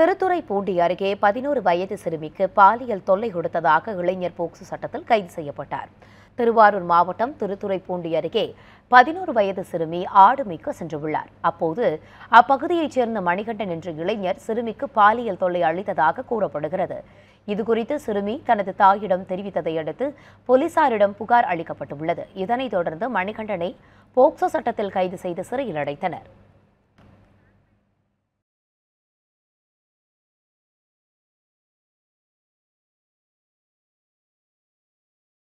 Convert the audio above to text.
திருத்துறை பூண்டி அருகே பதினோரு வயது சிறுமிக்கு பாலியல் தொல்லை கொடுத்ததாக இளைஞர் போக்சோ சட்டத்தில் கைது செய்யப்பட்டார் திருவாரூர் மாவட்டம் திருத்துறை பூண்டி அருகே பதினோரு வயது சிறுமி ஆடு மேய்க்க சென்றுள்ளார் அப்போது அப்பகுதியைச் சேர்ந்த மணிகண்டன் என்ற இளைஞர் சிறுமிக்கு பாலியல் தொல்லை அளித்ததாக கூறப்படுகிறது இதுகுறித்து சிறுமி தனது தாயிடம் தெரிவித்ததை அடுத்து போலீசாரிடம் புகார் அளிக்கப்பட்டுள்ளது இதனைத் தொடர்ந்து மணிகண்டனை போக்சோ சட்டத்தில் கைது செய்து சிறையில் அடைத்தனர்